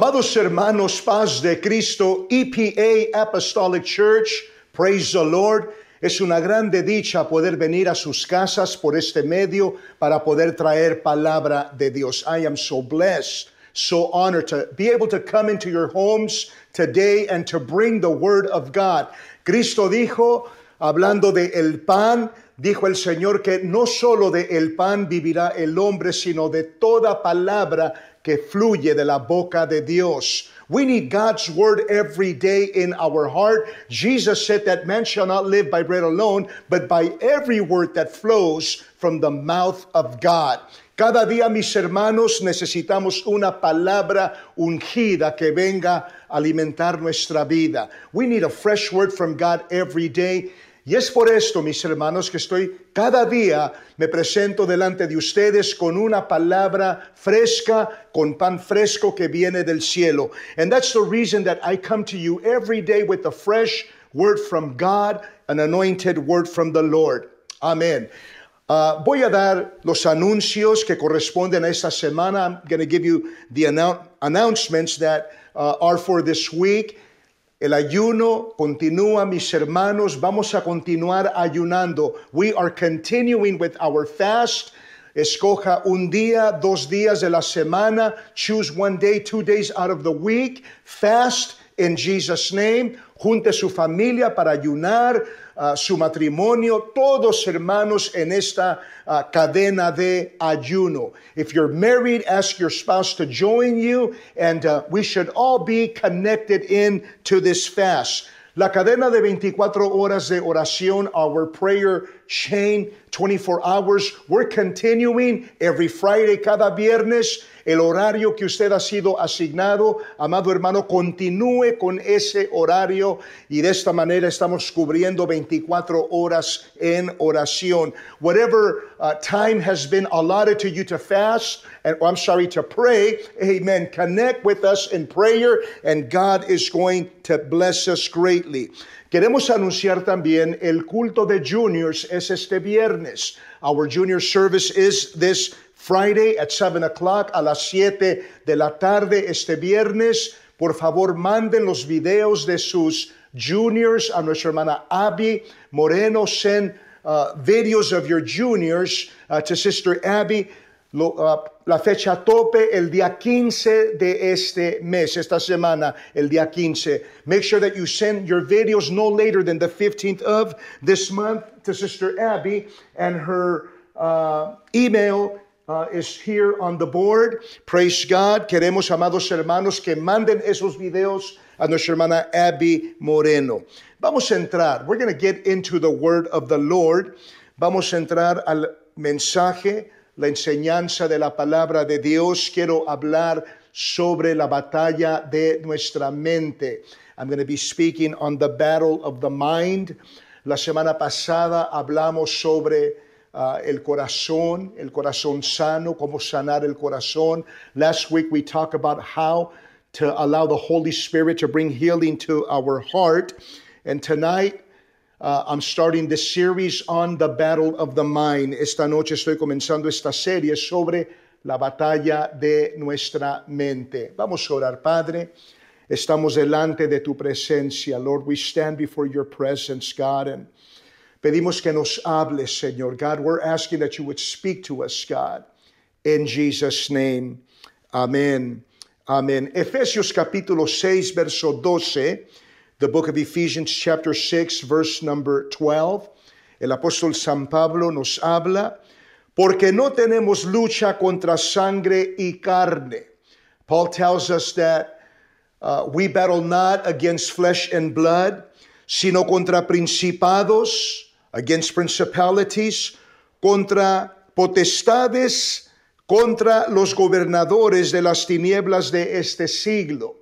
Amados hermanos, paz de Cristo, EPA Apostolic Church, praise the Lord. Es una grande dicha poder venir a sus casas por este medio para poder traer palabra de Dios. I am so blessed, so honored to be able to come into your homes today and to bring the word of God. Cristo dijo, hablando de el pan, dijo el Señor que no solo de el pan vivirá el hombre, sino de toda palabra que fluye de la boca de Dios. We need God's word every day in our heart. Jesus said that man shall not live by bread alone, but by every word that flows from the mouth of God. Cada día, mis hermanos, necesitamos una palabra ungida que venga a alimentar nuestra vida. We need a fresh word from God every day. Y es por esto, mis hermanos, que estoy cada día, me presento delante de ustedes con una palabra fresca, con pan fresco que viene del cielo. And that's the reason that I come to you every day with a fresh word from God, an anointed word from the Lord. Amen. Ah, voy a dar los anuncios que corresponden a esta semana. I'm going to give you the announcements that ah, are for this week. El ayuno continúa, mis hermanos. Vamos a continuar ayunando. We are continuing with our fast. Escoja un día, dos días de la semana. Choose one day, two days out of the week. Fast in Jesus' name. Junte su familia para ayunar su matrimonio, todos hermanos en esta uh, cadena de ayuno. If you're married, ask your spouse to join you, and uh, we should all be connected in to this fast. La cadena de 24 horas de oración, our prayer chain 24 hours. We're continuing every Friday, cada viernes. El horario que usted ha sido asignado, amado hermano, continúe con ese horario y de esta manera estamos cubriendo 24 horas en oración. Whatever uh, time has been allotted to you to fast, and oh, I'm sorry, to pray, amen. Connect with us in prayer and God is going to bless us greatly. Queremos anunciar también el culto de juniors es este viernes. Our junior service is this Friday at 7 o'clock a las 7 de la tarde este viernes. Por favor, manden los videos de sus juniors a nuestra hermana Abby Moreno. Send uh, videos of your juniors uh, to Sister Abby. Ah, la fecha tope el día 15 de este mes, esta semana, el día 15. Make sure that you send your videos no later than the 15th of this month to Sister Abby, and her ah, email ah, is here on the board. Praise God. Queremos, amados hermanos, que manden esos videos a nuestra hermana Abby Moreno. Vamos a entrar. We're going to get into the word of the Lord. Vamos a entrar al mensaje la enseñanza de la palabra de Dios, quiero hablar sobre la batalla de nuestra mente. I'm going to be speaking on the battle of the mind. La semana pasada hablamos sobre uh, el corazón, el corazón sano, cómo sanar el corazón. Last week we talked about how to allow the Holy Spirit to bring healing to our heart. And tonight Uh, I'm starting the series on the Battle of the Mind. Esta noche estoy comenzando esta serie sobre la batalla de nuestra mente. Vamos a orar, Padre. Estamos delante de tu presencia, Lord. We stand before your presence, God, and pedimos que nos hables, Señor. God, we're asking that you would speak to us, God. In Jesus' name. Amén. Amén. Efesios capítulo 6, verso 12 the book of Ephesians, chapter 6, verse number 12, el apóstol San Pablo nos habla, porque no tenemos lucha contra sangre y carne. Paul tells us that uh, we battle not against flesh and blood, sino contra principados, against principalities, contra potestades, contra los gobernadores de las tinieblas de este siglo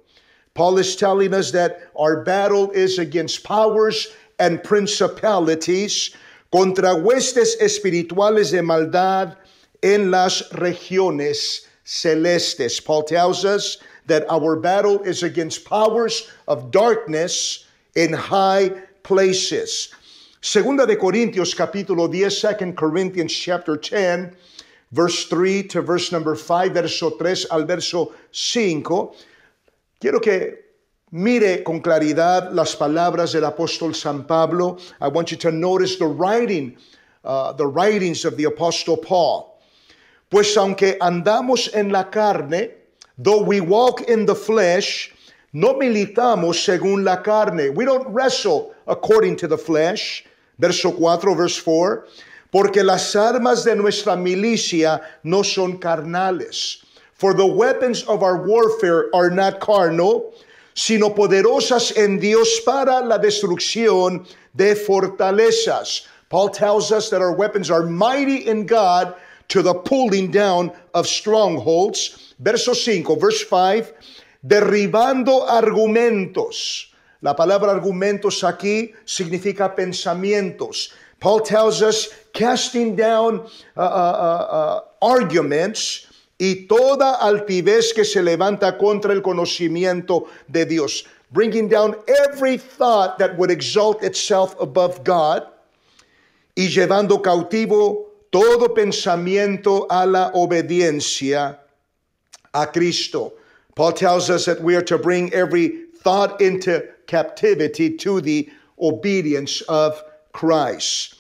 Paul is telling us that our battle is against powers and principalities, contra huestes espirituales de maldad en las regiones celestes. Paul tells us that our battle is against powers of darkness in high places. Segunda de Corintios capítulo 10, 2 Corinthians chapter 10, verse 3 to verse number 5, verso 3 al verso 5. Quiero que mire con claridad las palabras del apóstol San Pablo. I want you to notice the writing, uh, the writings of the apostle Paul. Pues aunque andamos en la carne, though we walk in the flesh, no militamos según la carne. We don't wrestle according to the flesh. Verso 4, verse 4. Porque las armas de nuestra milicia no son carnales For the weapons of our warfare are not carnal, sino poderosas en Dios para la destrucción de fortalezas. Paul tells us that our weapons are mighty in God to the pulling down of strongholds. Verso 5, verse 5, derribando argumentos. La palabra argumentos aquí significa pensamientos. Paul tells us casting down uh, uh, uh, uh arguments y toda altivez que se levanta contra el conocimiento de Dios, bringing down every thought that would exalt itself above God, y llevando cautivo todo pensamiento a la obediencia a Cristo. Paul tells us that we are to bring every thought into captivity to the obedience of Christ.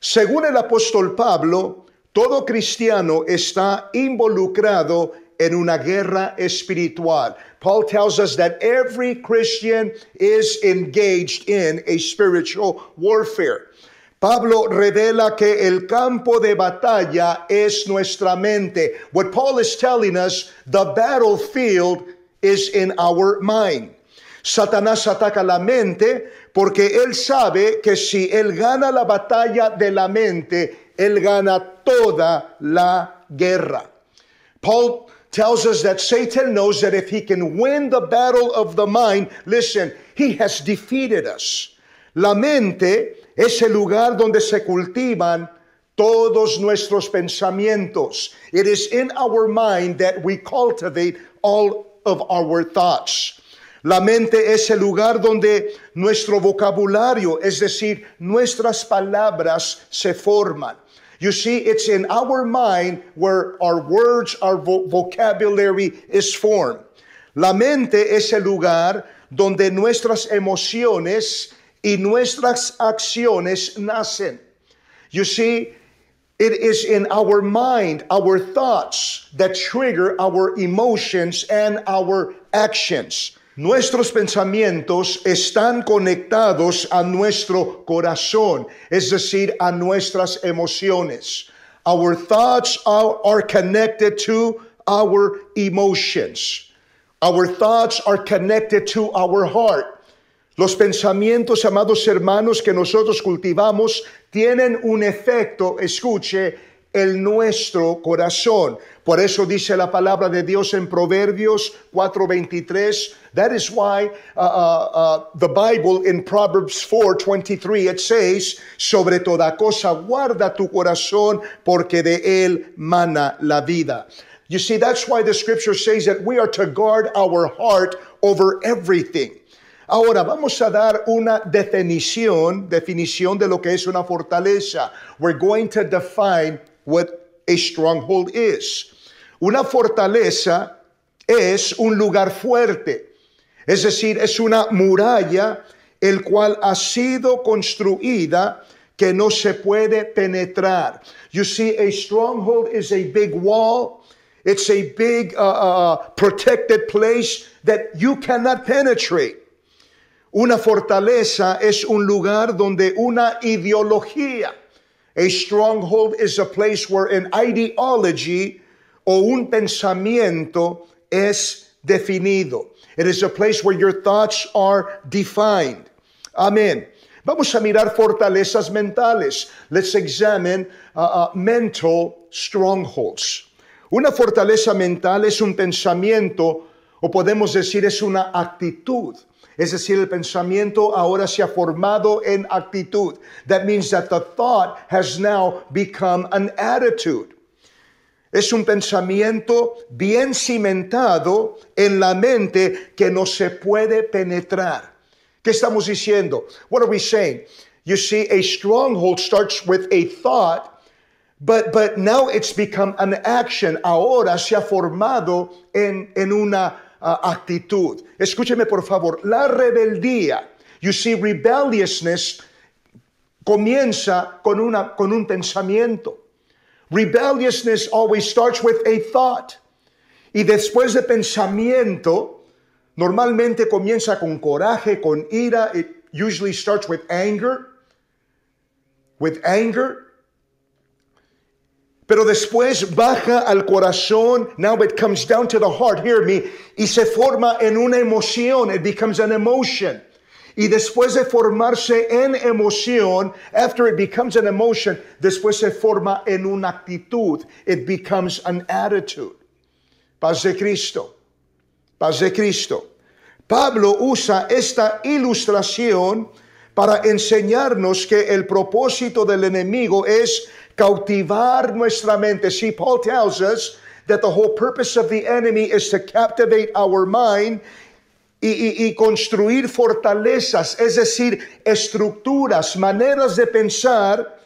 Según el apóstol Pablo, todo cristiano está involucrado en una guerra espiritual. Paul tells us that every Christian is engaged in a spiritual warfare. Pablo revela que el campo de batalla es nuestra mente. What Paul is telling us, the battlefield is in our mind. Satanás ataca la mente porque él sabe que si él gana la batalla de la mente, él gana toda la guerra. Paul tells us that Satan knows that if he can win the battle of the mind, listen, he has defeated us. La mente es el lugar donde se cultivan todos nuestros pensamientos. It is in our mind that we cultivate all of our thoughts. La mente es el lugar donde nuestro vocabulario, es decir, nuestras palabras se forman. You see, it's in our mind where our words, our vo- vocabulary is formed. La mente es el lugar donde nuestras emociones y nuestras acciones nacen. You see, it is in our mind, our thoughts that trigger our emotions and our actions. Nuestros pensamientos están conectados a nuestro corazón, es decir, a nuestras emociones. Our thoughts are, connected to our emotions. Our thoughts are connected to our heart. Los pensamientos, amados hermanos, que nosotros cultivamos tienen un efecto, escuche, en nuestro corazón. Por eso dice la palabra de Dios en Proverbios 4:23. That is why uh, uh, uh, the Bible in Proverbs 4:23 it says, sobre toda cosa guarda tu corazón porque de él mana la vida. You see, that's why the scripture says that we are to guard our heart over everything. Ahora vamos a dar una definición, definición de lo que es una fortaleza. We're going to define what a stronghold is. Una fortaleza es un lugar fuerte, es decir, es una muralla el cual ha sido construida que no se puede penetrar. You see, a stronghold is a big wall. It's a big uh, uh, uh, protected place that you cannot penetrate. Una fortaleza es un lugar donde una ideología. A stronghold is a place where an ideology o un pensamiento es definido. It is a place where your thoughts are defined. Amén. Vamos a mirar fortalezas mentales. Let's examine uh, uh, mental strongholds. Una fortaleza mental es un pensamiento, o podemos decir es una actitud. Es decir, el pensamiento ahora se ha formado en actitud. That means that the thought has now become an attitude. Es un pensamiento bien cimentado en la mente que no se puede penetrar. ¿Qué estamos diciendo? What are we saying? You see, a stronghold starts with a thought But, now it's become an action. Ahora se ha formado en, una uh, actitud. Escúcheme por favor. La rebeldía. You see, rebelliousness comienza con, una, con un pensamiento. Rebelliousness always starts with a thought. Y después de pensamiento, normalmente comienza con coraje, con ira. It usually starts with anger. With anger. Pero después baja al corazón. Now it comes down to the heart. Hear me. Y se forma en una emoción. It becomes an emotion. Y después de formarse en emoción, after it becomes an emotion, después se forma en una actitud. It becomes an attitude. Paz de Cristo. Paz de Cristo. Pablo usa esta ilustración para enseñarnos que el propósito del enemigo es cautivar nuestra mente. Si Paul tells us that the whole purpose of the enemy is to captivate our mind y, construir fortalezas, es decir, estructuras, maneras de pensar,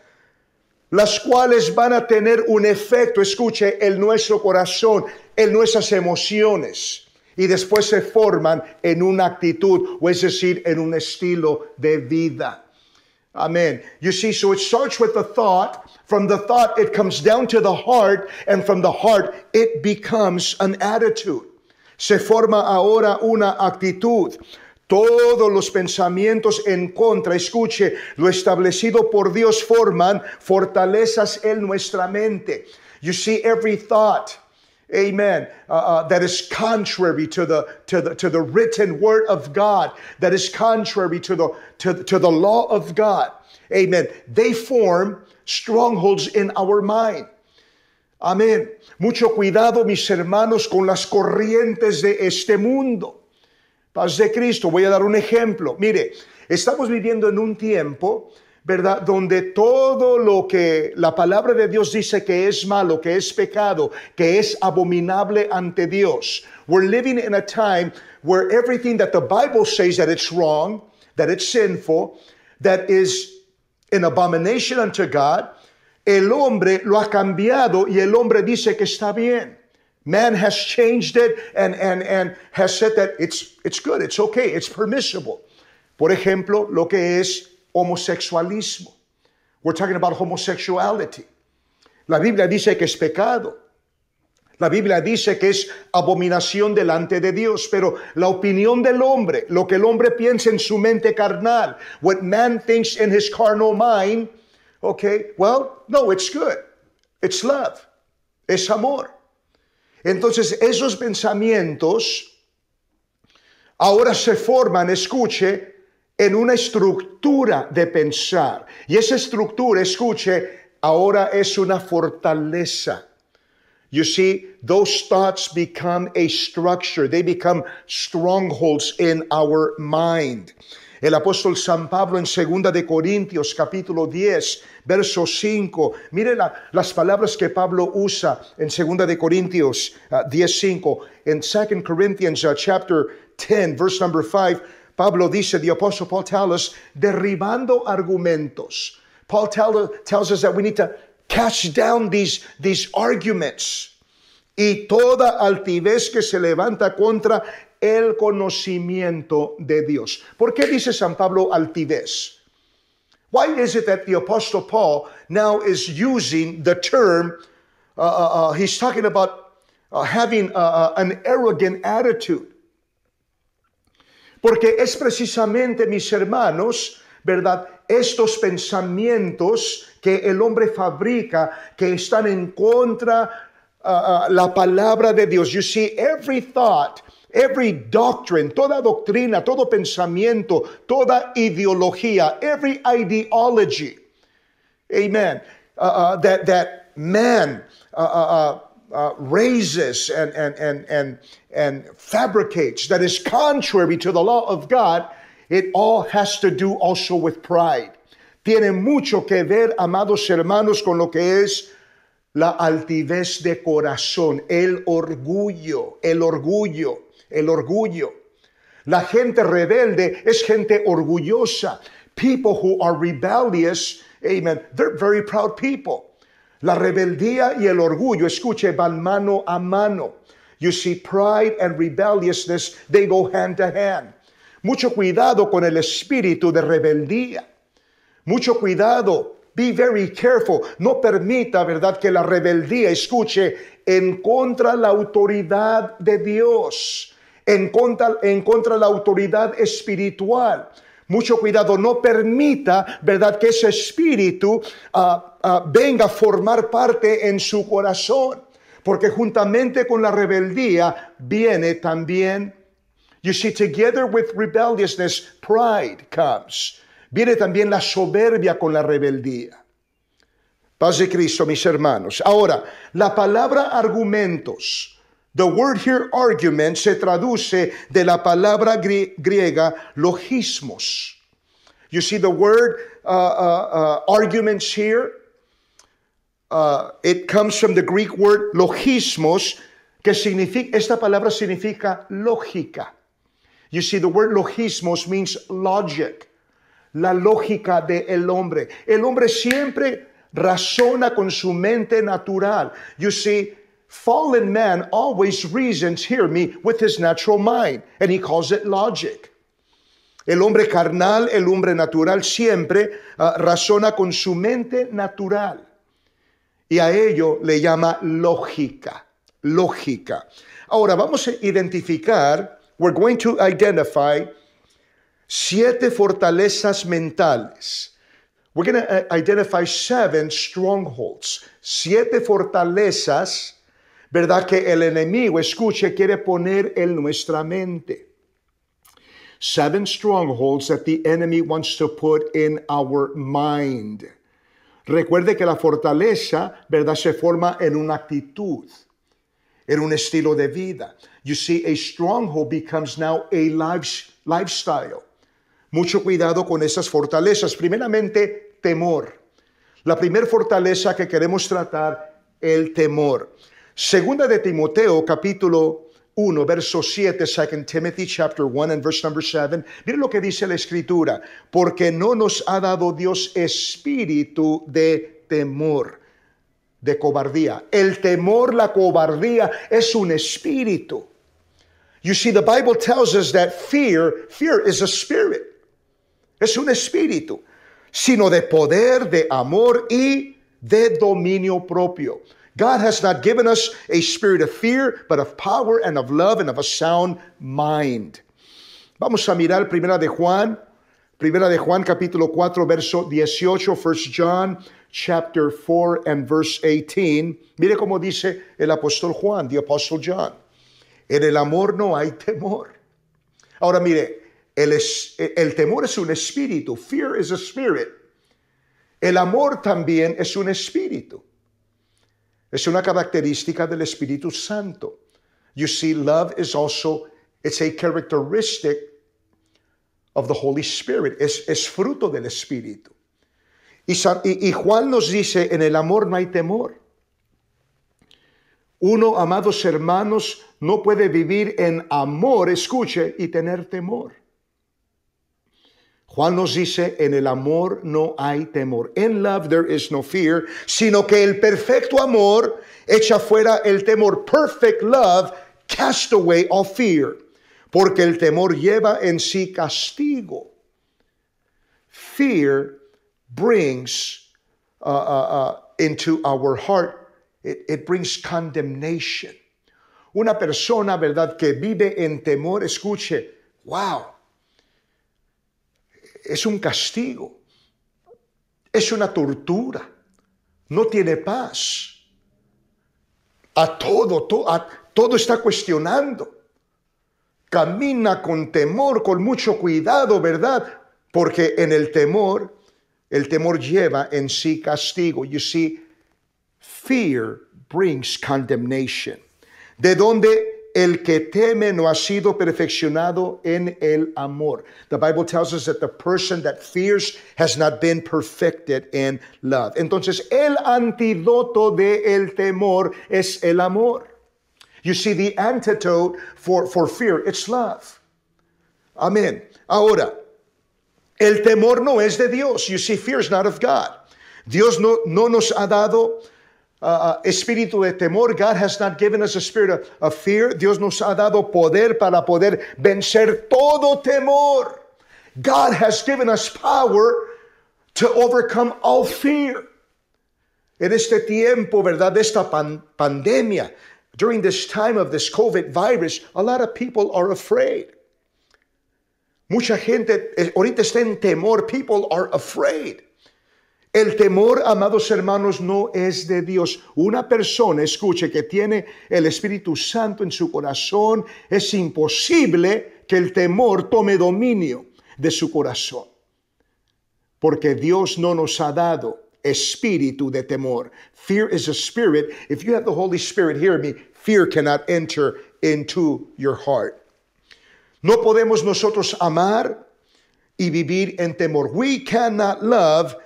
las cuales van a tener un efecto, escuche, en nuestro corazón, en nuestras emociones, y después se forman en una actitud, o es decir, en un estilo de vida. Amén. You see, so it starts with the thought. From the thought, it comes down to the heart, and from the heart, it becomes an attitude. Se forma ahora una actitud. Todos los pensamientos en contra, escuche, lo establecido por Dios forman fortalezas en nuestra mente. You see, every thought, amen uh, uh, that is contrary to the, to the to the written word of god that is contrary to the to, to the law of god amen they form strongholds in our mind Amén. Mucho cuidado, mis hermanos, con las corrientes de este mundo. Paz de Cristo. Voy a dar un ejemplo. Mire, estamos viviendo en un tiempo ¿verdad? Donde todo lo que la palabra de Dios dice que es malo, que es pecado, que es abominable ante Dios. We're living in a time where everything that the Bible says that it's wrong, that it's sinful, that is an abomination unto God, el hombre lo ha cambiado y el hombre dice que está bien. Man has changed it and, has said that it's, it's good, it's okay, it's permissible. Por ejemplo, lo que es homosexualismo. We're talking about homosexuality. La Biblia dice que es pecado. La Biblia dice que es abominación delante de Dios, pero la opinión del hombre, lo que el hombre piensa en su mente carnal, what man thinks in his carnal mind, Okay, well, no, it's good. It's love. Es amor. Entonces, esos pensamientos ahora se forman, escuche, en una estructura de pensar. Y esa estructura, escuche, ahora es una fortaleza. You see, those thoughts become a structure. They become strongholds in our mind. El apóstol San Pablo en 2 de Corintios capítulo 10, verso 5. Mire las palabras que Pablo usa en 2 de Corintios 10, ah, 5. En 2 Corinthians ah, chapter 10, verse number 5, Pablo dice, the apostle Paul tells us, derribando argumentos. Paul tells us that we need to cast down these, these arguments. y toda altivez que se levanta contra el conocimiento de Dios. ¿Por qué dice San Pablo altivez? Why is it that the Apostle Paul now is using the term? Uh, uh, uh he's talking about uh, having an arrogant attitude. Porque es precisamente, mis hermanos, ¿verdad? Estos pensamientos que el hombre fabrica que están en contra la palabra de Dios. You see, every thought Every doctrine, toda doctrina, todo pensamiento, toda ideología, every ideology, amen, uh, uh, that, that man uh, uh, uh, uh, raises and, and, and, and, and fabricates that is contrary to the law of God, it all has to do also with pride. Tiene mucho que ver, amados hermanos, con lo que es la altivez de corazón, el orgullo, el orgullo. el orgullo. La gente rebelde es gente orgullosa. People who are rebellious, amen, they're very proud people. La rebeldía y el orgullo, escuche, van mano a mano. You see, pride and rebelliousness, they go hand to hand. Mucho cuidado con el espíritu de rebeldía. Mucho cuidado. Be very careful. No permita, ¿verdad?, que la rebeldía escuche en contra la autoridad de Dios en contra, en contra de la autoridad espiritual. Mucho cuidado, no permita, ¿verdad?, que ese espíritu ah, ah, venga a formar parte en su corazón, porque juntamente con la rebeldía viene también, you see, together with rebelliousness, pride comes. Viene también la soberbia con la rebeldía. Paz de Cristo, mis hermanos. Ahora, la palabra argumentos The word here argument se traduce de la palabra griega logismos. You see the word uh, uh, uh arguments here? Uh, it comes from the Greek word logismos, que significa, esta palabra significa lógica. You see, the word logismos means logic, la lógica del hombre. El hombre siempre razona con su mente natural. You see, Fallen man always reasons, hear me, with his natural mind, and he calls it logic. El hombre carnal, el hombre natural, siempre uh, razona con su mente natural. Y a ello le llama lógica, lógica. Ahora vamos a identificar, we're going to identify siete fortalezas mentales. We're going to eh, identify seven strongholds, siete fortalezas ¿Verdad que el enemigo, escuche, quiere poner en nuestra mente? Seven strongholds that the enemy wants to put in our mind. Recuerde que la fortaleza, ¿verdad? Se forma en una actitud, en un estilo de vida. You see, a stronghold becomes now a lifestyle. Mucho cuidado con esas fortalezas. Primeramente, temor. La primera fortaleza que queremos tratar, el temor. Segunda de Timoteo, capítulo 1, verso 7, 2 Timothy chapter 1 and verse number 7. Miren lo que dice la escritura, porque no nos ha dado Dios espíritu de temor, de cobardía. El temor, la cobardía es un espíritu. You see, the Bible tells us that fear, fear is a spirit. Es un espíritu, sino de poder, de amor y de dominio propio. God has not given us a spirit of fear, but of power and of love and of a sound mind. Vamos a mirar Primera de Juan, Primera de Juan capítulo 4 verso 18, 1 John chapter 4 and verse 18. Mire cómo dice el apóstol Juan, the apostle John. En el amor no hay temor. Ahora mire, el, el temor es un espíritu. Fear is a spirit. El amor también es un espíritu. Es una característica del Espíritu Santo. You see, love is also, it's a characteristic of the Holy Spirit. Es, fruto del Espíritu. Y, y Juan nos dice, en el amor no hay temor. Uno, amados hermanos, no puede vivir en amor, escuche, y tener temor. Juan nos dice, en el amor no hay temor. En love there is no fear, sino que el perfecto amor echa fuera el temor. Perfect love cast away all fear, porque el temor lleva en sí castigo. Fear brings uh, uh, uh, into our heart, it brings condemnation. Una persona, ¿verdad?, que vive en temor, escuche, wow es un castigo, es una tortura, no tiene paz. A todo, todo está cuestionando. Camina con temor, con mucho cuidado, ¿verdad? Porque en el temor, el temor lleva en sí castigo. You see, fear brings condemnation. ¿De dónde el que teme no ha sido perfeccionado en el amor. The Bible tells us that the person that fears has not been perfected in love. Entonces, el antídoto de el temor es el amor. You see, the antidote for, for fear, it's love. Amén. Ahora, el temor no es de Dios. You see, fear is not of God. Dios no, no nos ha dado Uh, uh, espíritu de temor. God has not given us a spirit of, of fear. Dios nos ha dado poder para poder vencer todo temor. God has given us power to overcome all fear. En este tiempo, ¿verdad? De esta pan pandemia, during this time of this COVID virus, a lot of people are afraid. Mucha gente eh, ahorita está en temor. People are afraid. El temor, amados hermanos, no es de Dios. Una persona, escuche, que tiene el Espíritu Santo en su corazón, es imposible que el temor tome dominio de su corazón. Porque Dios no nos ha dado espíritu de temor. Fear is a spirit. If you have the Holy Spirit, hear me, fear cannot enter into your heart. No podemos nosotros amar y vivir en temor. We cannot love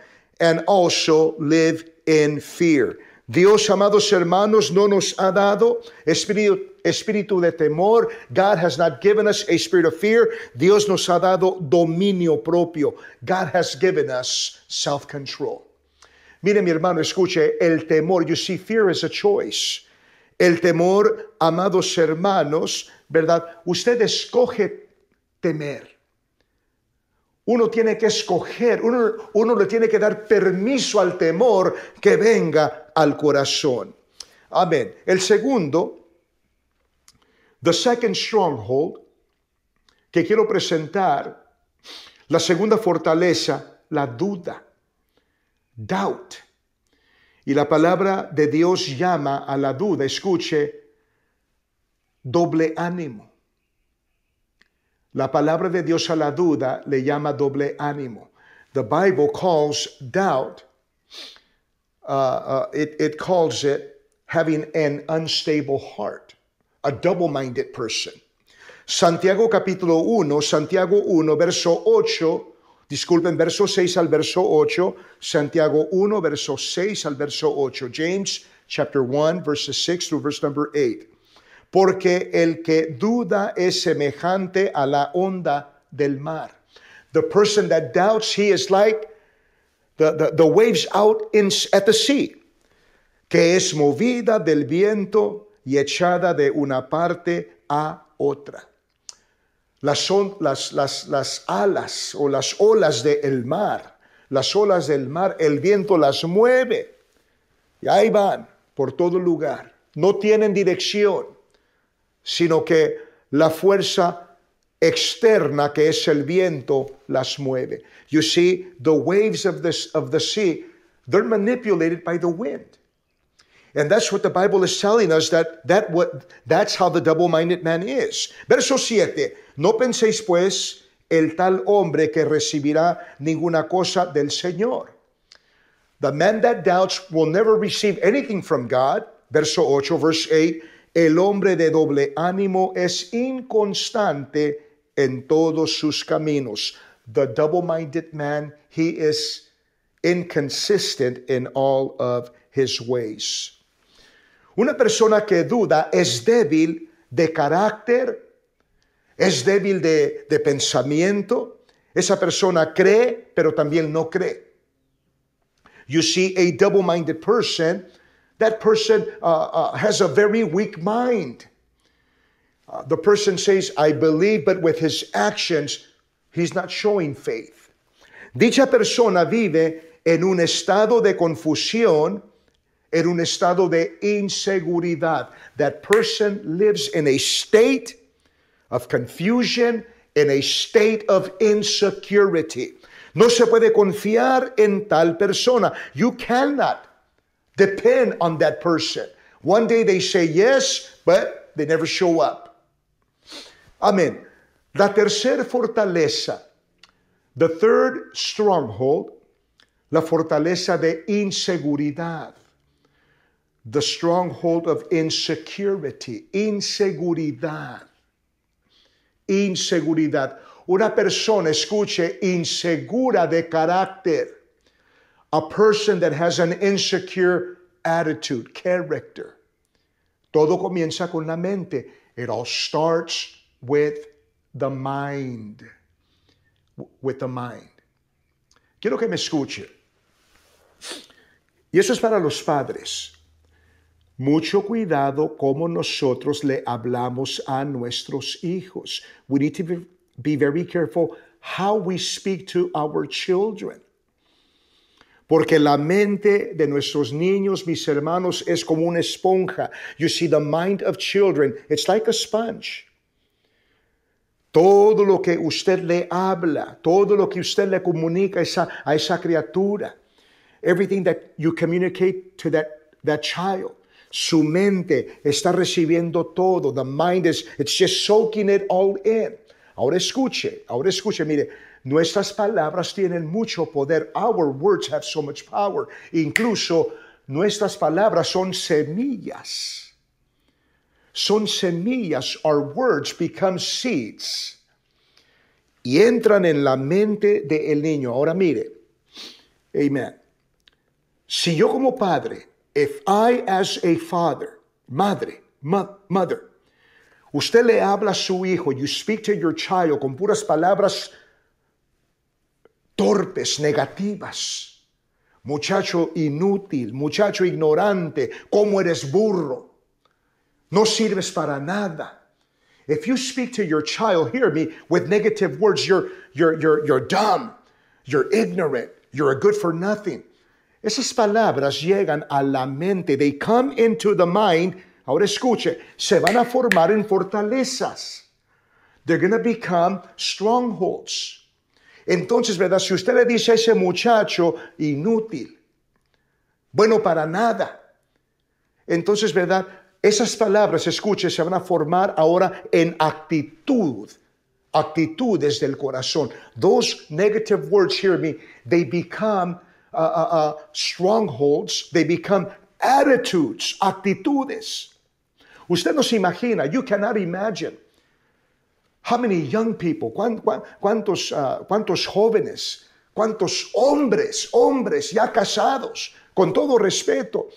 and also live in fear. Dios, amados hermanos, no nos ha dado espíritu, de temor. God has not given us a spirit of fear. Dios nos ha dado dominio propio. God has given us self-control. Mire, mi hermano, escuche, el temor, you see, fear is a choice. El temor, amados hermanos, ¿verdad? Usted escoge temer. Uno tiene que escoger, uno, le tiene que dar permiso al temor que venga al corazón. Amén. El segundo, the second stronghold, que quiero presentar, la segunda fortaleza, la duda, doubt. Y la palabra de Dios llama a la duda, escuche, doble ánimo. La palabra de Dios a la duda le llama doble ánimo. The Bible calls doubt, uh, uh, it, calls it having an unstable heart, a double minded person. Santiago capítulo 1, Santiago 1, verso 8, disculpen, verso 6 al verso 8, Santiago 1, verso 6 al verso 8, James chapter 1, verses 6 through verse number 8 porque el que duda es semejante a la onda del mar. The person that doubts, he is like the, the, waves out at the sea, que es movida del viento y echada de una parte a otra. Las, las, las, las alas o las olas del mar, las olas del mar, el viento las mueve y ahí van por todo lugar. No tienen dirección sino que la fuerza externa que es el viento las mueve. You see, the waves of, this, of the sea, they're manipulated by the wind. And that's what the Bible is telling us that, that what, that's how the double-minded man is. Verso 7. No penséis pues el tal hombre que recibirá ninguna cosa del Señor. The man that doubts will never receive anything from God. Verso 8, verse 8. El hombre de doble ánimo es inconstante en todos sus caminos. The double-minded man, he is inconsistent in all of his ways. Una persona que duda es débil de carácter, es débil de, pensamiento. Esa persona cree, pero también no cree. You see, a double-minded person That person uh, uh, has a very weak mind. Uh, the person says, I believe, but with his actions, he's not showing faith. Dicha persona vive en un estado de confusión, en un estado de inseguridad. That person lives in a state of confusion, in a state of insecurity. No se puede confiar en tal persona. You cannot depend on that person. One day they say yes, but they never show up. Amén. La tercera fortaleza, the third stronghold, la fortaleza de inseguridad, the stronghold of insecurity, inseguridad, inseguridad. Una persona, escuche, insegura de carácter a person that has an insecure attitude, character. Todo comienza con la mente. It all starts with the mind. With the mind. Quiero que me escuche. Y eso es para los padres. Mucho cuidado cómo nosotros le hablamos a nuestros hijos. We need to be, be very careful how we speak to our children. Porque la mente de nuestros niños, mis hermanos, es como una esponja. You see, the mind of children, it's like a sponge. Todo lo que usted le habla, todo lo que usted le comunica a esa, criatura, everything that you communicate to that, that child, su mente está recibiendo todo. The mind is, it's just soaking it all in. Ahora escuche, ahora escuche, mire. Nuestras palabras tienen mucho poder. Our words have so much power. Incluso nuestras palabras son semillas. Son semillas. Our words become seeds. Y entran en la mente del niño. Ahora mire. Amen. Si yo como padre, if I as a father, madre, mother, usted le habla a su hijo, you speak to your child con puras palabras torpes, negativas. Muchacho inútil, muchacho ignorante, cómo eres burro. No sirves para nada. If you speak to your child, hear me, with negative words, you're, you're, you're, you're dumb, you're ignorant, you're a good for nothing. Esas palabras llegan a la mente, they come into the mind. Ahora escuche, se van a formar en fortalezas. They're going to become strongholds. Entonces, ¿verdad? Si usted le dice a ese muchacho, inútil, bueno para nada, entonces, ¿verdad? Esas palabras, escuche, se van a formar ahora en actitud, actitudes del corazón. Those negative words, hear me, they become uh, uh, uh, strongholds, they become attitudes, actitudes. Usted no se imagina, you cannot imagine How many young people? Ah, ¿Cuántos, jóvenes? ¿Cuántos hombres, hombres ya casados, con todo respeto,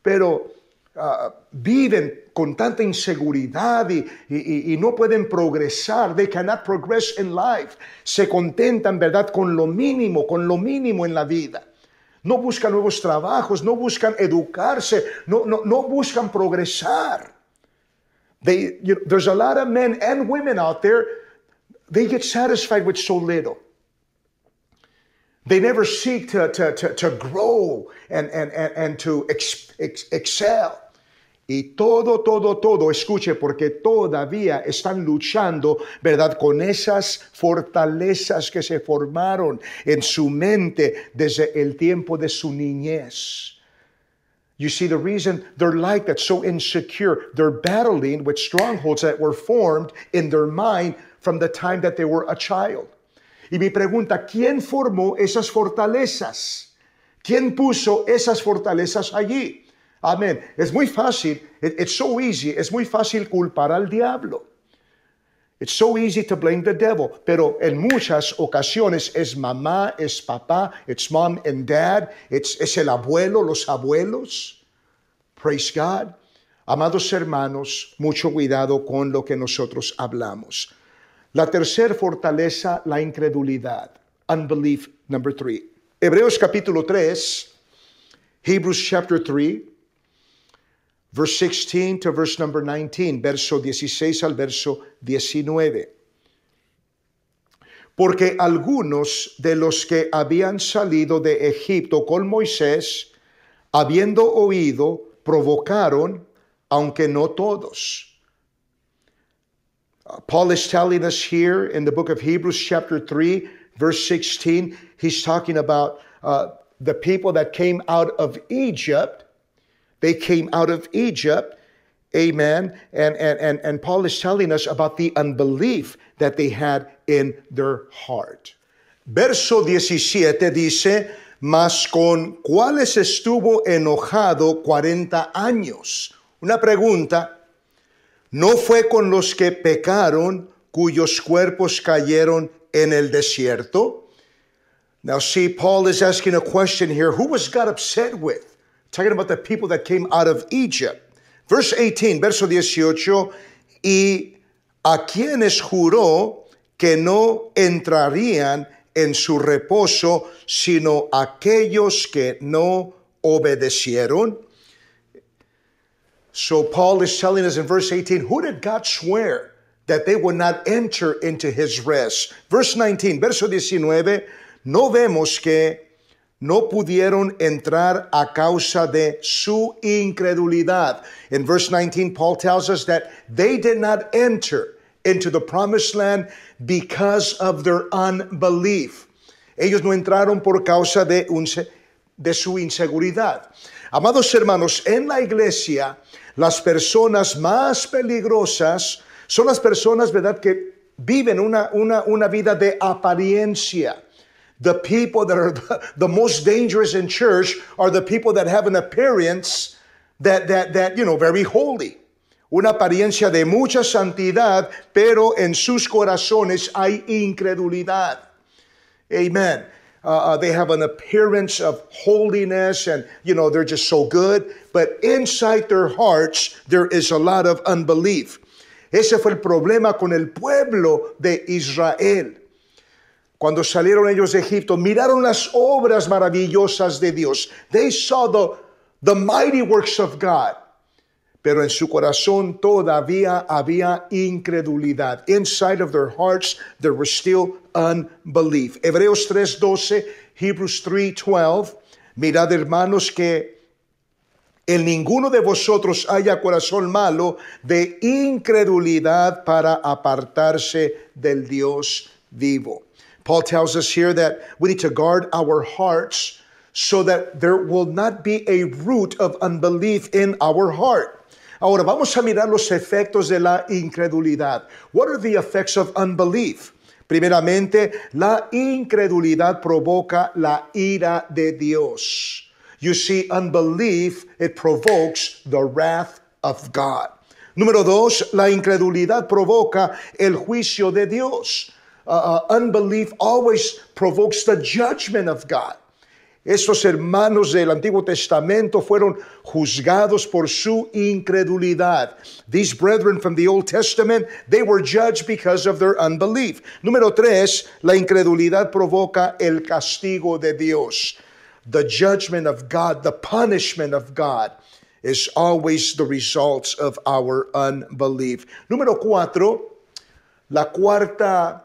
pero ah, viven con tanta inseguridad y, no pueden progresar? They cannot progress in life. Se contentan, ¿verdad?, con lo mínimo, con lo mínimo en la vida. No buscan nuevos trabajos, no buscan educarse, no, no buscan progresar. They, you know, there's a lot of men and women out there, they get satisfied with so little. They never seek to, to, to, to grow and, and, and, and to ex, ex, excel. Y todo, todo, todo, escuche, porque todavía están luchando, ¿verdad? Con esas fortalezas que se formaron en su mente desde el tiempo de su niñez. You see, the reason they're like that, so insecure, they're battling with strongholds that were formed in their mind from the time that they were a child. Y mi pregunta, ¿quién formó esas fortalezas? ¿Quién puso esas fortalezas allí? Amén. Es muy fácil, it's so easy, es muy fácil culpar al diablo. It's so easy to blame the devil, pero en muchas ocasiones es mamá, es papá, it's mom and dad, it's, es el abuelo, los abuelos. Praise God. Amados hermanos, mucho cuidado con lo que nosotros hablamos. La tercera fortaleza, la incredulidad. Unbelief, number three. Hebreos capítulo 3, Hebrews chapter 3, verse 16 to verse number 19, verso 16 al verso 19. Porque algunos de los que habían salido de Egipto con Moisés, habiendo oído, provocaron, aunque no todos. Paul is telling us here in the book of Hebrews, chapter 3, verse 16, he's talking about uh, the people that came out of Egypt they came out of Egypt. Amen. And, and, and, and Paul is telling us about the unbelief that they had in their heart. Verso 17 dice, mas con cuáles estuvo enojado 40 años. Una pregunta, ¿no fue con los que pecaron cuyos cuerpos cayeron en el desierto? Now see, Paul is asking a question here. Who was God upset with? talking about the people that came out of Egypt. Verse 18, verso 18, y a quienes juró que no entrarían en su reposo, sino aquellos que no obedecieron. So Paul is telling us in verse 18, who did God swear that they would not enter into his rest? Verse 19, verso 19, no vemos que no pudieron entrar a causa de su incredulidad. In verse 19, Paul tells us that they did not enter into the promised land because of their unbelief. Ellos no entraron por causa de, su inseguridad. Amados hermanos, en la iglesia las personas más peligrosas son las personas, ¿verdad?, que viven una vida de apariencia. The people that are the most dangerous in church are the people that have an appearance that, that, that, you know, very holy. Una apariencia de mucha santidad, pero en sus corazones hay incredulidad. Amen. Uh, uh, they have an appearance of holiness and, you know, they're just so good. But inside their hearts, there is a lot of unbelief. Ese fue el problema con el pueblo de Israel. Cuando salieron ellos de Egipto, miraron las obras maravillosas de Dios. They saw the, mighty works of God. Pero en su corazón todavía había incredulidad. Inside of their hearts, there was still unbelief. Hebreos 3:12, Hebrews 3:12. Mirad, hermanos, que en ninguno de vosotros haya corazón malo de incredulidad para apartarse del Dios vivo. Paul tells us here that we need to guard our hearts so that there will not be a root of unbelief in our heart. Ahora vamos a mirar los efectos de la incredulidad. What are the effects of unbelief? Primeramente, la incredulidad provoca la ira de Dios. You see, unbelief, it provokes the wrath of God. Número dos, la incredulidad provoca el juicio de Dios. Uh, uh, unbelief always provokes the judgment of God. Estos hermanos del Antiguo Testamento fueron juzgados por su incredulidad. These brethren from the Old Testament, they were judged because of their unbelief. Número tres, la incredulidad provoca el castigo de Dios. The judgment of God, the punishment of God is always the results of our unbelief. Número cuatro, la cuarta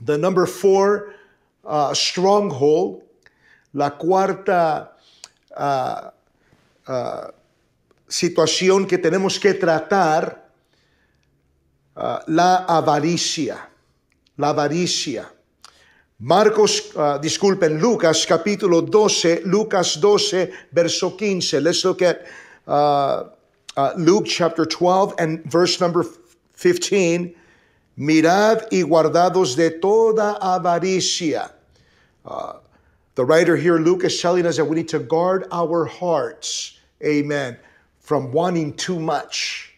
the number four uh, stronghold, la cuarta uh, uh, situación que tenemos que tratar, uh, la avaricia, la avaricia. Marcos, uh, disculpen, Lucas capítulo 12, Lucas 12, verso 15. Let's look at uh, uh, Luke chapter 12 and verse number 15. mirad y guardados de toda avaricia. Uh, the writer here, Luke, is telling us that we need to guard our hearts, amen, from wanting too much.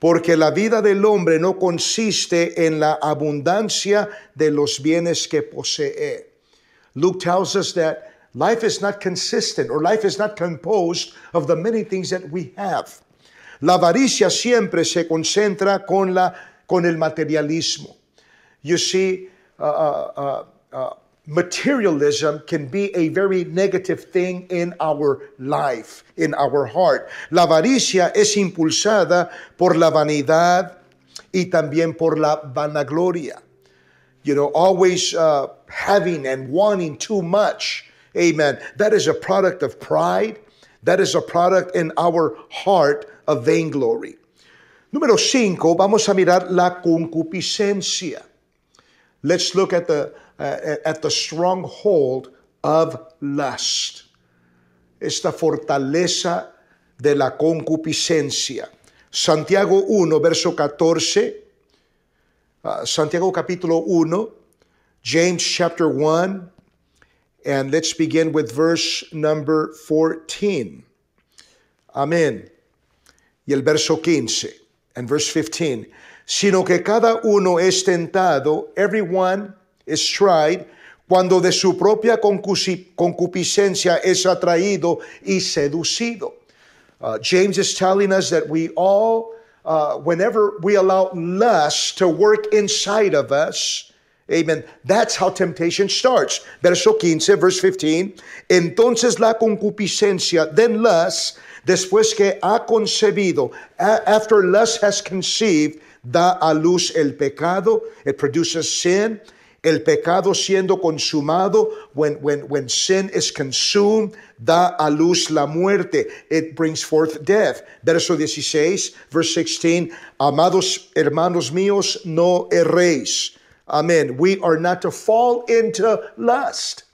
Porque la vida del hombre no consiste en la abundancia de los bienes que posee. Luke tells us that life is not consistent or life is not composed of the many things that we have. La avaricia siempre se concentra con la con el materialismo. You see, uh, uh, uh, uh, materialism can be a very negative thing in our life, in our heart. La avaricia es impulsada por la vanidad y también por la vanagloria. You know, always uh, having and wanting too much. Amen. That is a product of pride. That is a product in our heart of vainglory. Número 5, vamos a mirar la concupiscencia. Let's look eh, at the, stronghold of lust. Esta fortaleza de la concupiscencia. Santiago 1, verso 14. Ah, Santiago capítulo 1, James chapter 1, and let's begin with verse number 14. Amén. Y el verso 15. and verse 15, sino que cada uno es tentado, everyone is tried, cuando de su propia concupiscencia es atraído y seducido. Uh, James is telling us that we all, uh, whenever we allow lust to work inside of us, amen, that's how temptation starts. Verso 15, verse 15. Entonces la concupiscencia, then lust, después que ha concebido, after lust has conceived, da a luz el pecado, it produces sin. El pecado siendo consumado, when, when, when sin is consumed, da a luz la muerte. It brings forth death. Verso 16, verse 16. Amados hermanos míos, no erréis. Amén. We are not to fall into lust.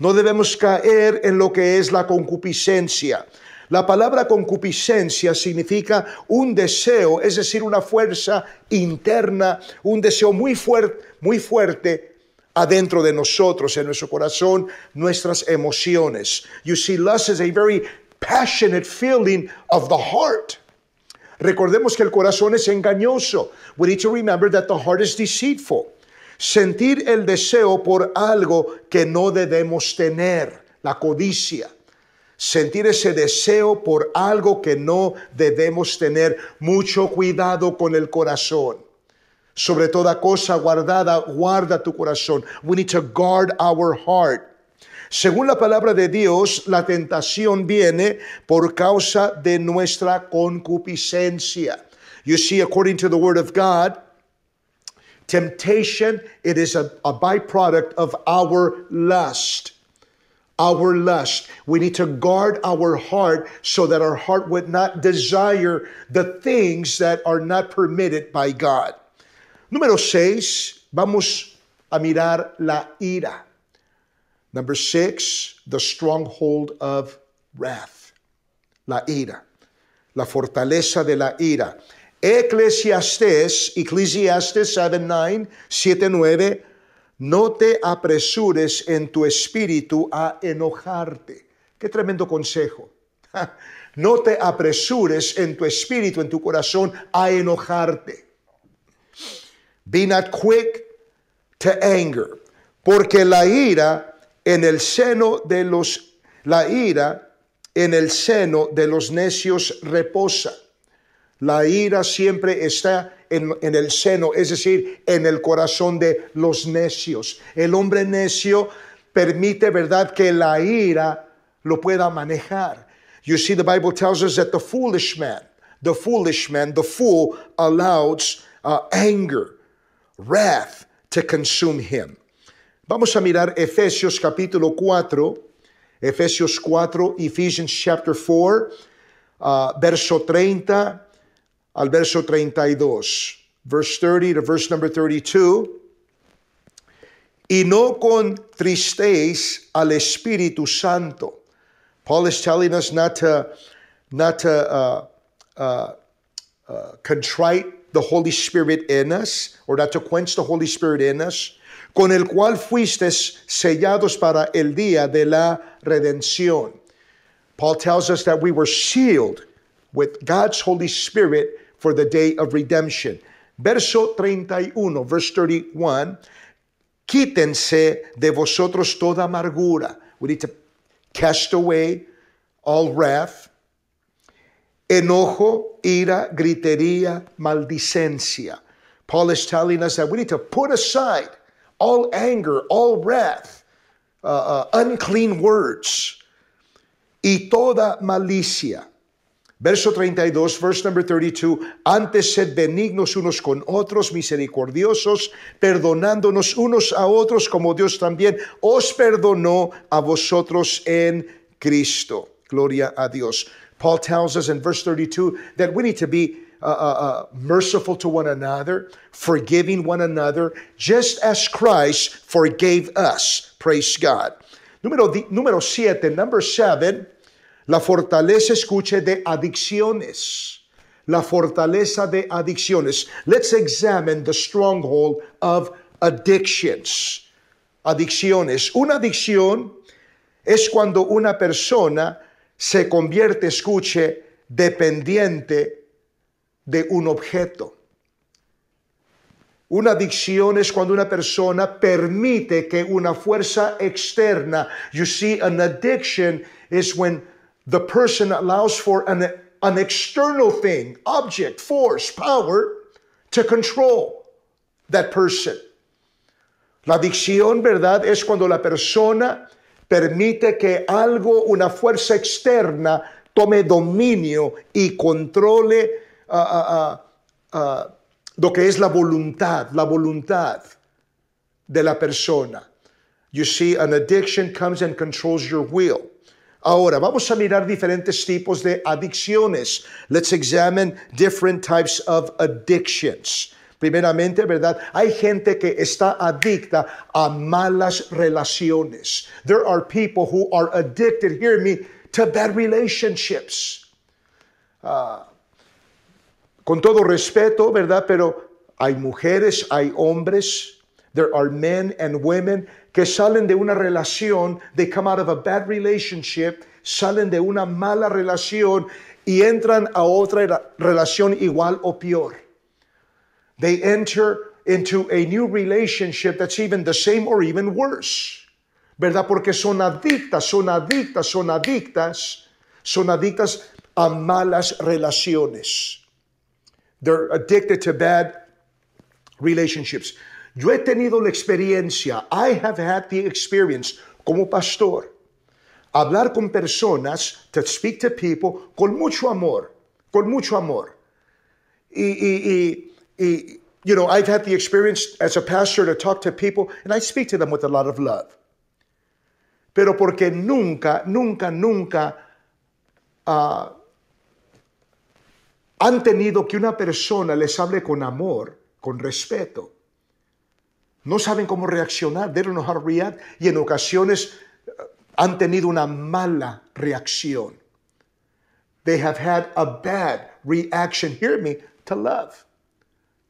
No debemos caer en lo que es la concupiscencia. La palabra concupiscencia significa un deseo, es decir, una fuerza interna, un deseo muy fuerte, muy fuerte adentro de nosotros, en nuestro corazón, nuestras emociones. You see, lust is a very passionate feeling of the heart. Recordemos que el corazón es engañoso. We need to remember that the heart is deceitful. Sentir el deseo por algo que no debemos tener, la codicia sentir ese deseo por algo que no debemos tener. Mucho cuidado con el corazón. Sobre toda cosa guardada, guarda tu corazón. We need to guard our heart. Según la palabra de Dios, la tentación viene por causa de nuestra concupiscencia. You see, according to the word of God, temptation, it is a, a byproduct of our lust. our lust. We need to guard our heart so that our heart would not desire the things that are not permitted by God. Número seis, vamos a mirar la ira. Number six, the stronghold of wrath. La ira. La fortaleza de la ira. Ecclesiastes, Ecclesiastes 7 9, 7 9 no te apresures en tu espíritu a enojarte. Qué tremendo consejo. No te apresures en tu espíritu, en tu corazón, a enojarte. Be not quick to anger, porque la ira en el seno de los la ira en el seno de los necios reposa. La ira siempre está en, el seno, es decir, en el corazón de los necios. El hombre necio permite, ¿verdad?, que la ira lo pueda manejar. You see, the Bible tells us that the foolish man, the foolish man, the fool allows uh, anger, wrath to consume him. Vamos a mirar Efesios capítulo 4, Efesios 4, Efesios chapter 4, uh, verso 30 al verso 32, verse 30 to verse number 32. Y no contristéis al Espíritu Santo. Paul is telling us not to, not to uh, uh, uh, contrite the Holy Spirit in us, or not to quench the Holy Spirit in us, con el cual fuisteis sellados para el día de la redención. Paul tells us that we were sealed with God's Holy Spirit for the day of redemption. Verso 31, verse 31, quítense de vosotros toda amargura. We need to cast away all wrath, enojo, ira, gritería, maldicencia. Paul is telling us that we need to put aside all anger, all wrath, uh, uh, unclean words, y toda malicia Verso 32, verse number 32, antes sed benignos unos con otros, misericordiosos, perdonándonos unos a otros como Dios también os perdonó a vosotros en Cristo. Gloria a Dios. Paul tells us in verse 32 that we need to be uh, uh, uh merciful to one another, forgiving one another, just as Christ forgave us. Praise God. Número, número siete, number seven, La fortaleza, escuche, de adicciones. La fortaleza de adicciones. Let's examine the stronghold of addictions. Adicciones. Una adicción es cuando una persona se convierte, escuche, dependiente de un objeto. Una adicción es cuando una persona permite que una fuerza externa, you see, an addiction is when the person allows for an, an external thing, object, force, power to control that person. La adicción, ¿verdad? Es cuando la persona permite que algo, una fuerza externa, tome dominio y controle uh, uh, uh, lo que es la voluntad, la voluntad de la persona. You see, an addiction comes and controls your will. Ahora, vamos a mirar diferentes tipos de adicciones. Let's examine different types of addictions. Primeramente, ¿verdad? Hay gente que está adicta a malas relaciones. There are people who are addicted, hear me, to bad relationships. Ah, con todo respeto, ¿verdad? Pero hay mujeres, hay hombres There are men and women que salen de una relación, they come out of a bad relationship, salen de una mala relación y entran a otra relación igual o peor. They enter into a new relationship that's even the same or even worse. ¿Verdad? Porque son adictas, son adictas, son adictas, son adictas a malas relaciones. They're addicted to bad relationships. Yo he tenido la experiencia, I have had the experience como pastor, hablar con personas, to speak to people, con mucho amor, con mucho amor. Y, y, y, y, you know, I've had the experience as a pastor to talk to people, and I speak to them with a lot of love. Pero porque nunca, nunca, nunca ah, han tenido que una persona les hable con amor, con respeto. No saben cómo reaccionar, they don't know how to react, y en ocasiones eh, han tenido una mala reacción. They have had a bad reaction, hear me, to love,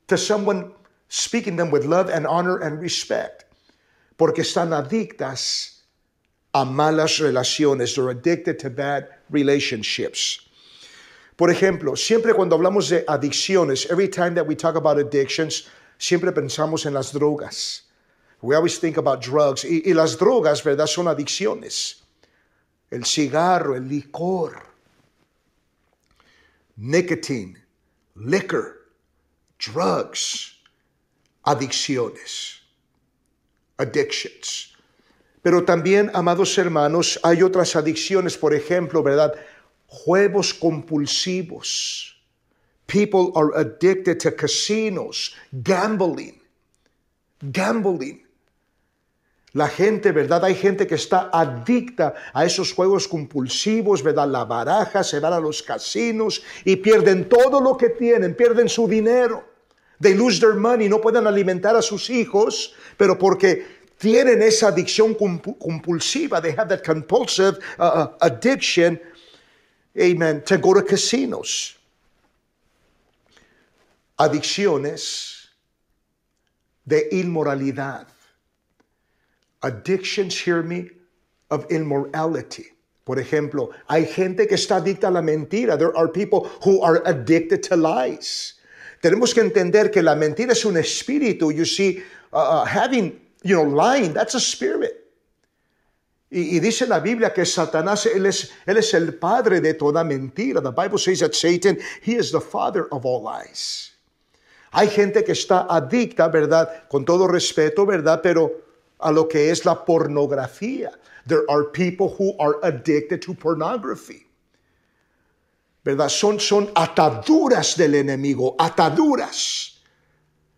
to someone speaking them with love and honor and respect, porque están adictas a malas relaciones, they're addicted to bad relationships. Por ejemplo, siempre cuando hablamos de adicciones, every time that we talk about addictions, siempre pensamos en las drogas. We always think about drugs. Y, las drogas, ¿verdad? Son adicciones. El cigarro, el licor, nicotine, liquor, drugs, adicciones, addictions. Pero también, amados hermanos, hay otras adicciones, por ejemplo, ¿verdad? Juegos compulsivos People are addicted to casinos, gambling, gambling. La gente, ¿verdad? Hay gente que está adicta a esos juegos compulsivos, ¿verdad? La baraja, se van a los casinos y pierden todo lo que tienen, pierden su dinero. They lose their money, no pueden alimentar a sus hijos, pero porque tienen esa adicción compulsiva, they have that compulsive uh, uh, addiction, amen, to go to casinos adicciones de inmoralidad. Addictions, hear me, of immorality. Por ejemplo, hay gente que está adicta a la mentira. There are people who are addicted to lies. Tenemos que entender que la mentira es un espíritu. You see, uh, uh having, you know, lying, that's a spirit. Y, dice la Biblia que Satanás, él es, es el padre de toda mentira. The Bible says that Satan, he is the father of all lies. Hay gente que está adicta, ¿verdad? Con todo respeto, ¿verdad? Pero a lo que es la pornografía. There are people who are addicted to pornography. ¿Verdad? Son, son ataduras del enemigo, ataduras.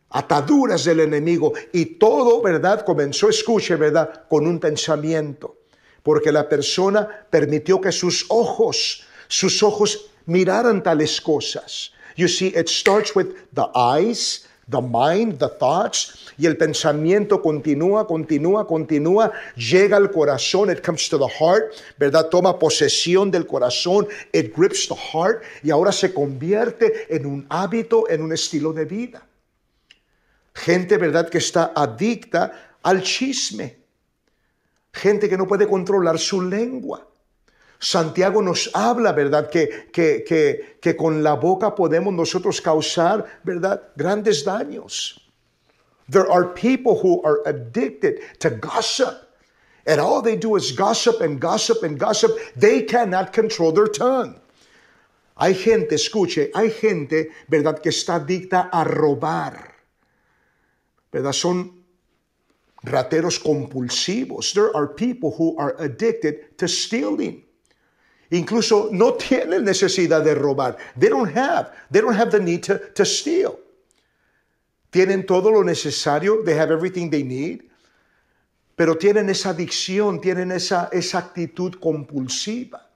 Ataduras del enemigo. Y todo, ¿verdad? Comenzó, escuche, ¿verdad? Con un pensamiento. Porque la persona permitió que sus ojos, sus ojos miraran tales cosas. You see, it starts with the eyes, the mind, the thoughts, y el pensamiento continúa, continúa, continúa, llega al corazón, it comes to the heart, ¿verdad? Toma posesión del corazón, it grips the heart, y ahora se convierte en un hábito, en un estilo de vida. Gente, ¿verdad?, que está adicta al chisme. Gente que no puede controlar su lengua. Santiago nos habla, ¿verdad? Que, que, que, que con la boca podemos nosotros causar, ¿verdad? Grandes daños. There are people who are addicted to gossip. And all they do is gossip and gossip and gossip. They cannot control their tongue. Hay gente, escuche, hay gente, ¿verdad?, que está adicta a robar. ¿Verdad? Son rateros compulsivos. There are people who are addicted to stealing. Incluso no tienen necesidad de robar. They don't have. They don't have the need to, steal. Tienen todo lo necesario. They have everything they need. Pero tienen esa adicción, tienen esa, esa actitud compulsiva.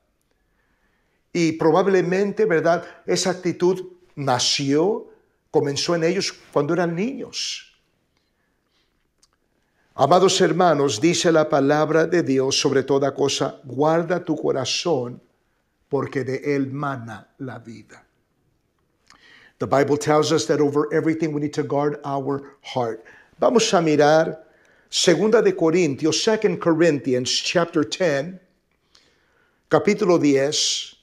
Y probablemente, ¿verdad? Esa actitud nació, comenzó en ellos cuando eran niños. Amados hermanos, dice la palabra de Dios sobre toda cosa, guarda tu corazón porque de él mana la vida. The Bible tells us that over everything we need to guard our heart. Vamos a mirar Segunda de Corintios, 2 Corinthians chapter 10, capítulo 10,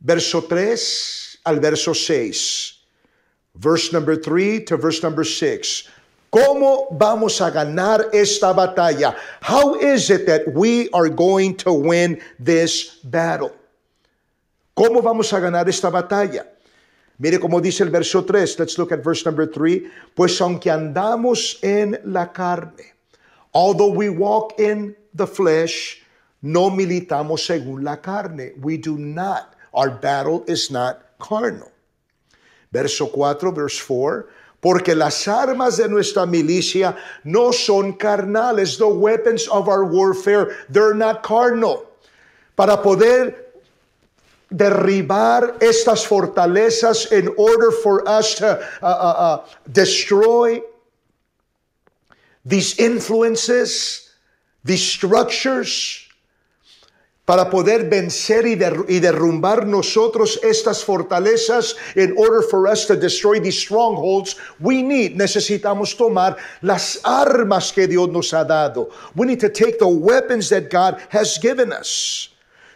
verso 3 al verso 6. Verse number 3 to verse number 6. ¿Cómo vamos a ganar esta batalla? How is it that we are going to win this battle? ¿Cómo vamos a ganar esta batalla? Mire cómo dice el verso 3. Let's look at verse number 3. Pues aunque andamos en la carne, although we walk in the flesh, no militamos según la carne. We do not. Our battle is not carnal. Verso 4, verse 4 porque las armas de nuestra milicia no son carnales. The weapons of our warfare, they're not carnal. Para poder derribar estas fortalezas in order for us to uh, uh, uh, destroy these influences, these structures para poder vencer y, derrumbar nosotros estas fortalezas. In order for us to destroy these strongholds, we need, necesitamos tomar las armas que Dios nos ha dado. We need to take the weapons that God has given us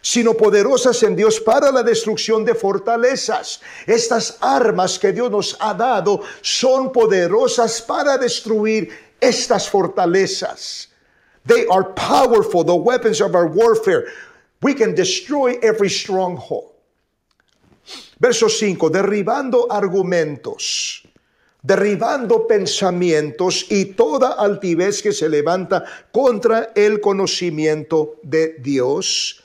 sino poderosas en Dios para la destrucción de fortalezas. Estas armas que Dios nos ha dado son poderosas para destruir estas fortalezas. They are powerful, the weapons of our warfare. we can destroy every stronghold. Verso 5, derribando argumentos, derribando pensamientos y toda altivez que se levanta contra el conocimiento de Dios.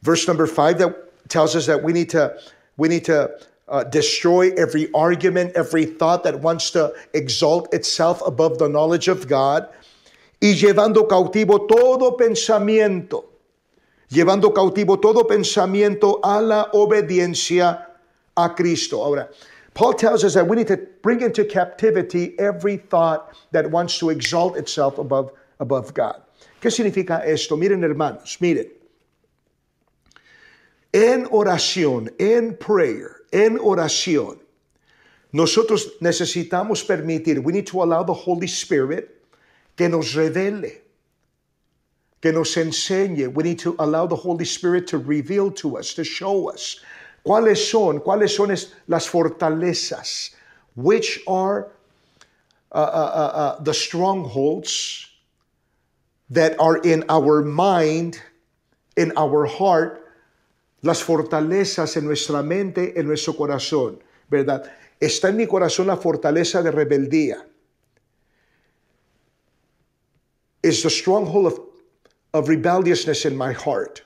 Verse number 5 that tells us that we need to we need to uh, destroy every argument, every thought that wants to exalt itself above the knowledge of God. Y llevando cautivo todo pensamiento llevando cautivo todo pensamiento a la obediencia a Cristo. Ahora, Paul tells us that we need to bring into captivity every thought that wants to exalt itself above, above God. ¿Qué significa esto? Miren, hermanos, miren. En oración, en prayer, en oración, nosotros necesitamos permitir, we need to allow the Holy Spirit que nos revele que nos enseñe. We need to allow the Holy Spirit to reveal to us, to show us. ¿Cuáles son? ¿Cuáles son las fortalezas? Which are uh, uh, uh, uh, the strongholds that are in our mind, in our heart, las fortalezas en nuestra mente, en nuestro corazón, ¿verdad? Está en mi corazón la fortaleza de rebeldía. Is the stronghold of of rebelliousness in my heart.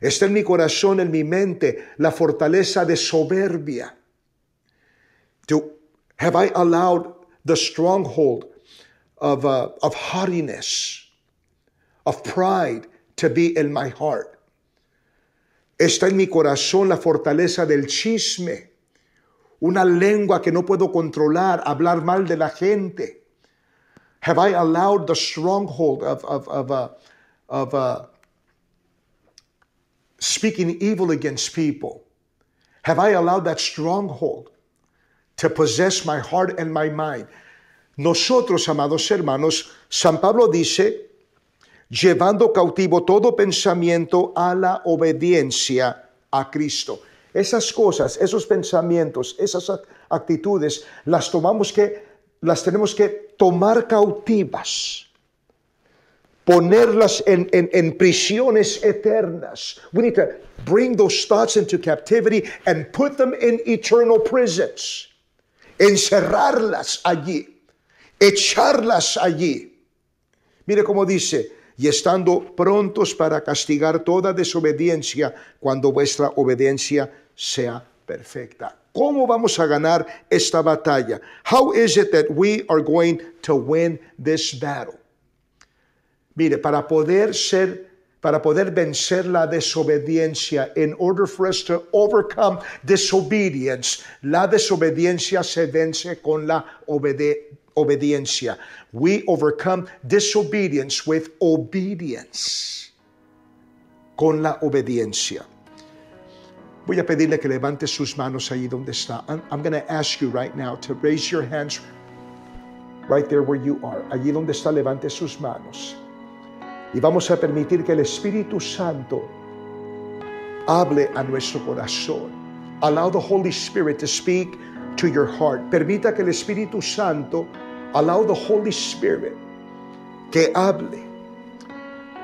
Está en mi corazón, en mi mente, la fortaleza de soberbia. To, have I allowed the stronghold of, uh, of haughtiness, of pride to be in my heart? Está en mi corazón la fortaleza del chisme, una lengua que no puedo controlar, hablar mal de la gente. Have I allowed the stronghold of, of, of, uh, of uh, speaking evil against people? Have I allowed that stronghold to possess my heart and my mind? Nosotros, amados hermanos, San Pablo dice, llevando cautivo todo pensamiento a la obediencia a Cristo. Esas cosas, esos pensamientos, esas actitudes, las tomamos que, las tenemos que tomar cautivas ponerlas en, prisiones eternas. We need to bring those thoughts into captivity and put them in eternal prisons. Encerrarlas allí. Echarlas allí. Mire cómo dice, y estando prontos para castigar toda desobediencia cuando vuestra obediencia sea perfecta. ¿Cómo vamos a ganar esta batalla? How is it that we are going to win this battle? Mire, para poder ser para poder vencer la desobediencia. In order for us to overcome disobedience, la desobediencia se vence con la obediencia. We overcome disobedience with obedience. Con la obediencia. Voy a pedirle que levante sus manos ahí donde está. I'm, I'm going to ask you right now to raise your hands right there where you are. Allí donde está, levante sus manos. Y vamos a permitir que el Espíritu Santo hable a nuestro corazón. Allow the Holy Spirit to speak to your heart. Permita que el Espíritu Santo, allow the Holy Spirit que hable,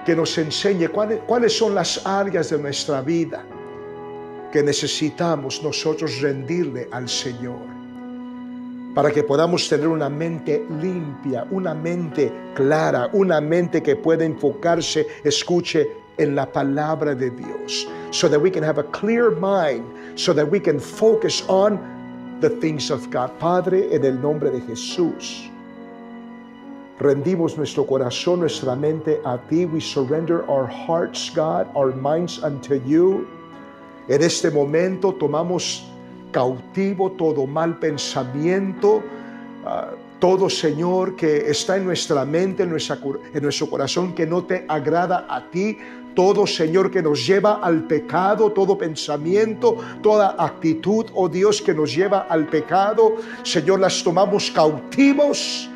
que nos enseñe cuáles, cuáles son las áreas de nuestra vida que necesitamos nosotros rendirle al Señor para que podamos tener una mente limpia, una mente clara, una mente que pueda enfocarse, escuche, en la palabra de Dios, so that we can have a clear mind, so that we can focus on the things of God. Padre, en el nombre de Jesús, rendimos nuestro corazón, nuestra mente a ti. We surrender our hearts, God, our minds unto you. En este momento tomamos cautivo todo mal pensamiento, ah, todo Señor que está en nuestra mente, en, nuestro corazón, que no te agrada a ti, todo Señor que nos lleva al pecado, todo pensamiento, toda actitud, oh Dios, que nos lleva al pecado, Señor, las tomamos cautivos.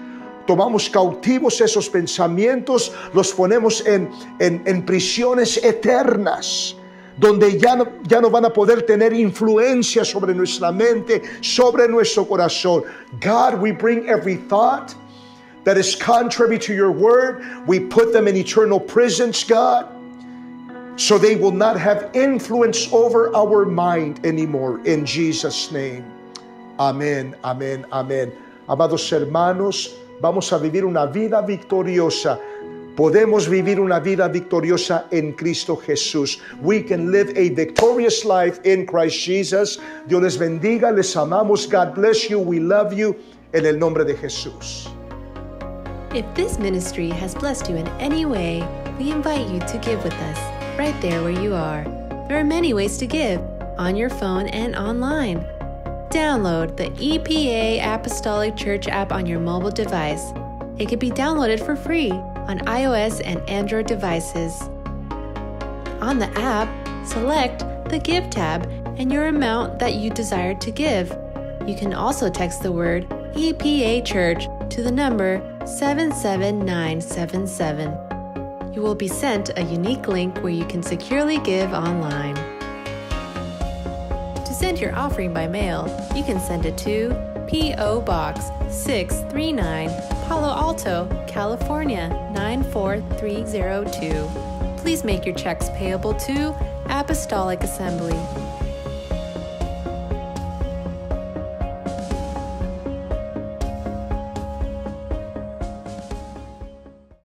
Tomamos cautivos esos pensamientos, los ponemos en, en prisiones eternas donde ya no, ya no van a poder tener influencia sobre nuestra mente, sobre nuestro corazón. God, we bring every thought that is contrary to your word, we put them in eternal prisons, God. So they will not have influence over our mind anymore. In Jesus' name. Amén, amén, amén. Amados hermanos, vamos a vivir una vida victoriosa. Podemos vivir una vida victoriosa en Cristo Jesús. We can live a victorious life in Christ Jesus. Dios les bendiga, les amamos. God bless you. We love you. En el nombre de Jesús. If this ministry has blessed you in any way, we invite you to give with us right there where you are. There are many ways to give on your phone and online. Download the EPA Apostolic Church app on your mobile device. It can be downloaded for free on iOS and Android devices. On the app, select the Give tab and your amount that you desire to give. You can also text the word EPA Church to the number 77977. You will be sent a unique link where you can securely give online. To send your offering by mail, you can send it to P.O. Box 639 Palo Alto, California 94302. Please make your checks payable to Apostolic Assembly,